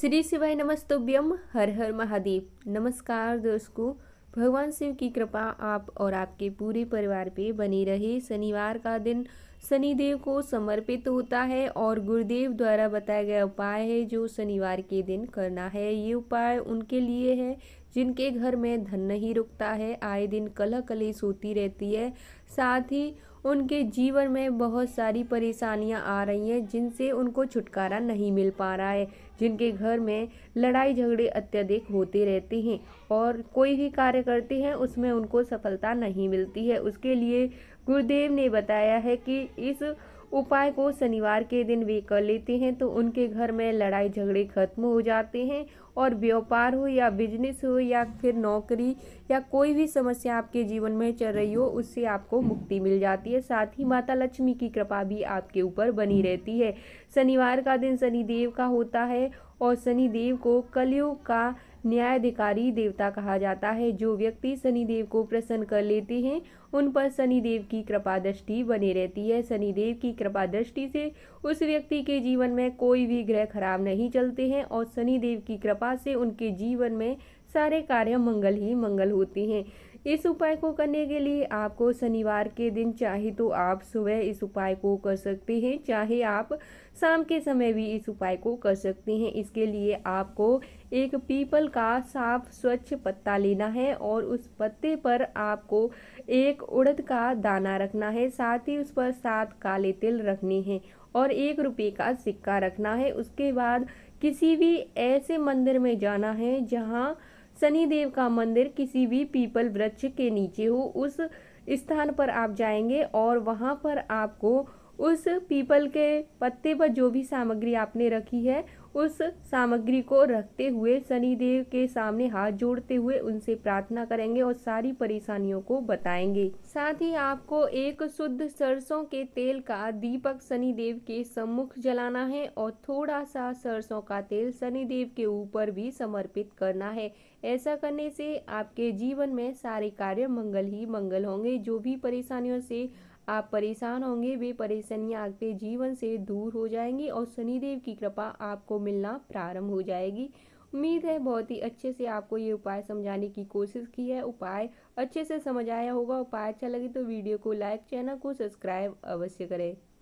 श्री शिवाय नमस्तुभ्यम हर हर महादेव नमस्कार दोस्तों भगवान शिव की कृपा आप और आपके पूरे परिवार पे बनी रहे शनिवार का दिन शनिदेव को समर्पित होता है और गुरुदेव द्वारा बताया गया उपाय है जो शनिवार के दिन करना है ये उपाय उनके लिए है जिनके घर में धन नहीं रुकता है आए दिन कलह कलेश होती रहती है साथ ही उनके जीवन में बहुत सारी परेशानियां आ रही हैं जिनसे उनको छुटकारा नहीं मिल पा रहा है जिनके घर में लड़ाई झगड़े अत्यधिक होते रहते हैं और कोई भी कार्य करते हैं उसमें उनको सफलता नहीं मिलती है उसके लिए गुरुदेव ने बताया है कि इस उपाय को शनिवार के दिन वे कर लेते हैं तो उनके घर में लड़ाई झगड़े खत्म हो जाते हैं और व्यापार हो या बिजनेस हो या फिर नौकरी या कोई भी समस्या आपके जीवन में चल रही हो उससे आपको मुक्ति मिल जाती है साथ ही माता लक्ष्मी की कृपा भी आपके ऊपर बनी रहती है शनिवार का दिन शनिदेव का होता है और शनिदेव को कलयुग का न्यायाधिकारी देवता कहा जाता है जो व्यक्ति शनिदेव को प्रसन्न कर लेते हैं उन पर शनिदेव की कृपा दृष्टि बनी रहती है शनिदेव की कृपा दृष्टि से उस व्यक्ति के जीवन में कोई भी ग्रह खराब नहीं चलते हैं और शनिदेव की कृपा से उनके जीवन में सारे कार्य मंगल ही मंगल होते हैं इस उपाय को करने के लिए आपको शनिवार के दिन चाहे तो आप सुबह इस उपाय को कर सकते हैं चाहे आप शाम के समय भी इस उपाय को कर सकते हैं इसके लिए आपको एक पीपल का साफ स्वच्छ पत्ता लेना है और उस पत्ते पर आपको एक उड़द का दाना रखना है साथ ही उस पर सात काले तिल रखने हैं और एक रुपये का सिक्का रखना है उसके बाद किसी भी ऐसे मंदिर में जाना है जहाँ शनि देव का मंदिर किसी भी पीपल वृक्ष के नीचे हो उस स्थान पर आप जाएंगे और वहाँ पर आपको उस पीपल के पत्ते पर जो भी सामग्री आपने रखी है उस सामग्री को रखते हुए शनिदेव के सामने हाथ जोड़ते हुए उनसे प्रार्थना करेंगे और सारी परेशानियों को बताएंगे साथ ही आपको एक शुद्ध सरसों के तेल का दीपक शनिदेव के सम्मुख जलाना है और थोड़ा सा सरसों का तेल शनिदेव के ऊपर भी समर्पित करना है ऐसा करने से आपके जीवन में सारे कार्य मंगल ही मंगल होंगे जो भी परेशानियों से आप परेशान होंगे वे परेशानियाँ आपके जीवन से दूर हो जाएंगी और शनिदेव की कृपा आपको मिलना प्रारंभ हो जाएगी उम्मीद है बहुत ही अच्छे से आपको ये उपाय समझाने की कोशिश की है उपाय अच्छे से समझ आया होगा उपाय अच्छा लगे तो वीडियो को लाइक चैनल को सब्सक्राइब अवश्य करें